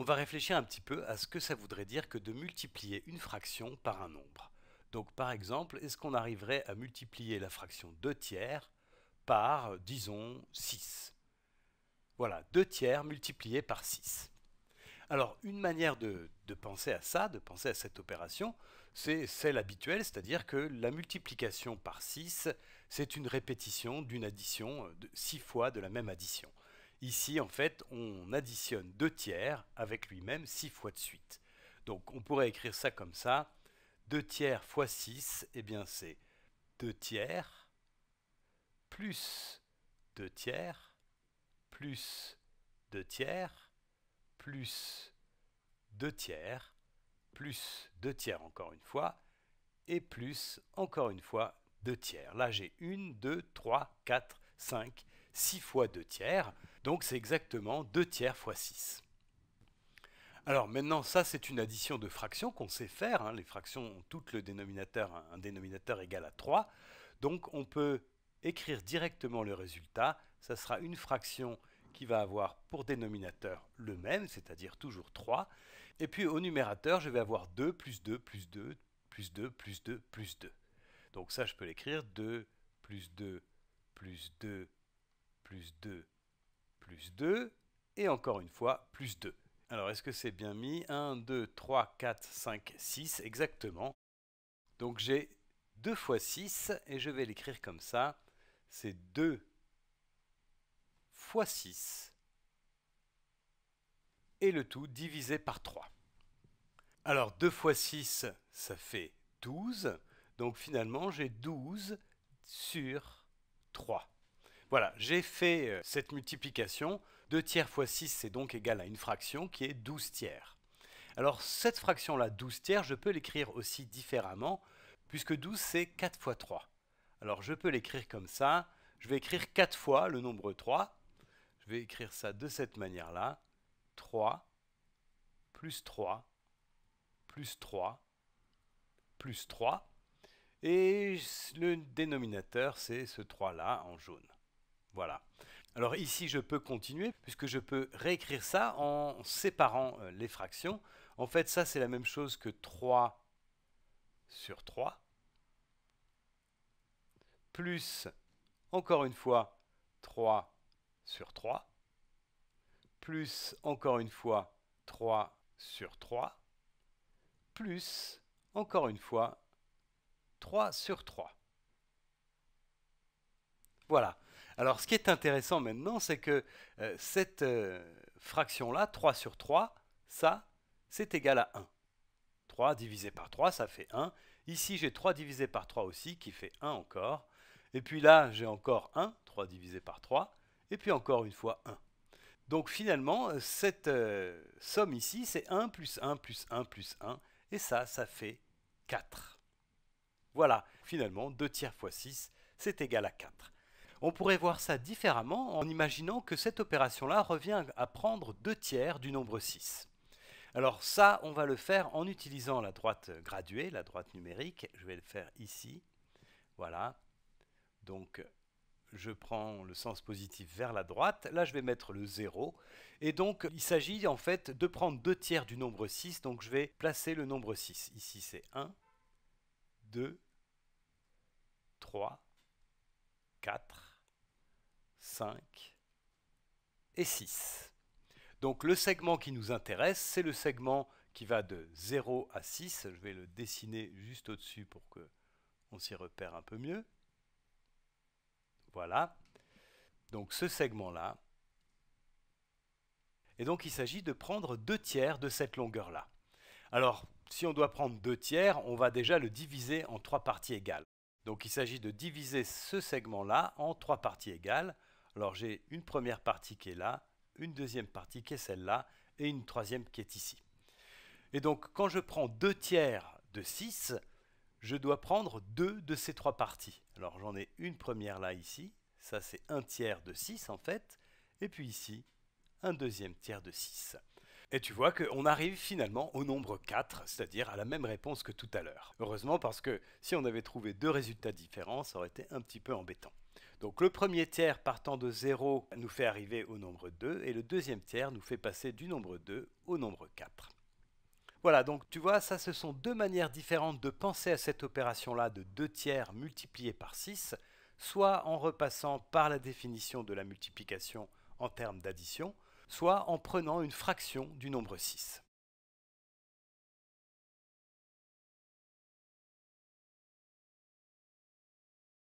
On va réfléchir un petit peu à ce que ça voudrait dire que de multiplier une fraction par un nombre. Donc par exemple, est-ce qu'on arriverait à multiplier la fraction 2 tiers par, euh, disons, 6 Voilà, 2 tiers multiplié par 6. Alors une manière de, penser à ça, de penser à cette opération, c'est celle habituelle, c'est-à-dire que la multiplication par 6, c'est une répétition d'une addition euh, de 6 fois de la même addition. Ici, en fait, on additionne 2 tiers avec lui-même 6 fois de suite. Donc on pourrait écrire ça comme ça. 2 tiers fois 6, eh bien c'est 2 tiers plus 2 tiers plus 2 tiers plus 2 tiers plus 2 tiers encore une fois et plus encore une fois 2 tiers. Là j'ai 1, 2, 3, 4, 5, 6 fois 2 tiers, donc c'est exactement 2 tiers fois 6. Alors maintenant, ça c'est une addition de fractions qu'on sait faire. Hein. Les fractions ont toutes le dénominateur, un dénominateur égal à 3. Donc on peut écrire directement le résultat. Ça sera une fraction qui va avoir pour dénominateur le même, c'est-à-dire toujours 3. Et puis au numérateur, je vais avoir 2 plus 2 plus 2 plus 2 plus 2 plus 2. Donc ça, je peux l'écrire 2 plus 2 plus 2 plus 2, plus 2, et encore une fois, plus 2. Alors est-ce que c'est bien mis 1, 2, 3, 4, 5, 6, exactement. Donc j'ai 2 fois 6, et je vais l'écrire comme ça, c'est 2 fois 6, et le tout divisé par 3. Alors 2 fois 6, ça fait 12, donc finalement j'ai 12 sur 3. Voilà, j'ai fait euh, cette multiplication. 2 tiers fois 6, c'est donc égal à une fraction qui est 12 tiers. Alors cette fraction-là, 12 tiers, je peux l'écrire aussi différemment, puisque 12 c'est 4 fois 3. Alors je peux l'écrire comme ça, je vais écrire 4 fois le nombre 3, je vais écrire ça de cette manière-là, 3 plus 3 plus 3 plus 3, et le dénominateur c'est ce 3-là en jaune. Voilà. Alors ici, je peux continuer puisque je peux réécrire ça en séparant euh, les fractions. En fait, ça, c'est la même chose que 3 sur 3, plus, encore une fois, 3 sur 3, plus, encore une fois, 3 sur 3, plus, encore une fois, 3 sur 3. Voilà. Alors ce qui est intéressant maintenant, c'est que euh, cette euh, fraction-là, 3 sur 3, ça, c'est égal à 1. 3 divisé par 3, ça fait 1. Ici, j'ai 3 divisé par 3 aussi, qui fait 1 encore. Et puis là, j'ai encore 1, 3 divisé par 3, et puis encore une fois 1. Donc finalement, cette euh, somme ici, c'est 1 plus 1 plus 1 plus 1, et ça, ça fait 4. Voilà, finalement, 2 tiers fois 6, c'est égal à 4. On pourrait voir ça différemment en imaginant que cette opération-là revient à prendre deux tiers du nombre 6. Alors ça, on va le faire en utilisant la droite graduée, la droite numérique. Je vais le faire ici. Voilà. Donc je prends le sens positif vers la droite. Là, je vais mettre le 0. Et donc, il s'agit en fait de prendre 2 tiers du nombre 6. Donc, je vais placer le nombre 6. Ici, c'est 1, 2, 3, 4, 5 et 6. Donc le segment qui nous intéresse, c'est le segment qui va de 0 à 6. Je vais le dessiner juste au-dessus pour que on s'y repère un peu mieux. Voilà. Donc ce segment-là. Et donc il s'agit de prendre 2 tiers de cette longueur-là. Alors, si on doit prendre 2 tiers, on va déjà le diviser en trois parties égales. Donc il s'agit de diviser ce segment-là en trois parties égales. Alors j'ai une première partie qui est là, une deuxième partie qui est celle-là, et une troisième qui est ici. Et donc quand je prends 2 tiers de 6, je dois prendre deux de ces trois parties. Alors j'en ai une première là ici, ça c'est un tiers de 6 en fait, et puis ici, un deuxième tiers de 6. Et tu vois qu'on arrive finalement au nombre 4, c'est-à-dire à la même réponse que tout à l'heure. Heureusement parce que si on avait trouvé deux résultats différents, ça aurait été un petit peu embêtant. Donc le premier tiers partant de 0 nous fait arriver au nombre 2 et le deuxième tiers nous fait passer du nombre 2 au nombre 4. Voilà, donc tu vois, ça ce sont deux manières différentes de penser à cette opération-là de 2 tiers multiplié par 6, soit en repassant par la définition de la multiplication en termes d'addition, soit en prenant une fraction du nombre 6.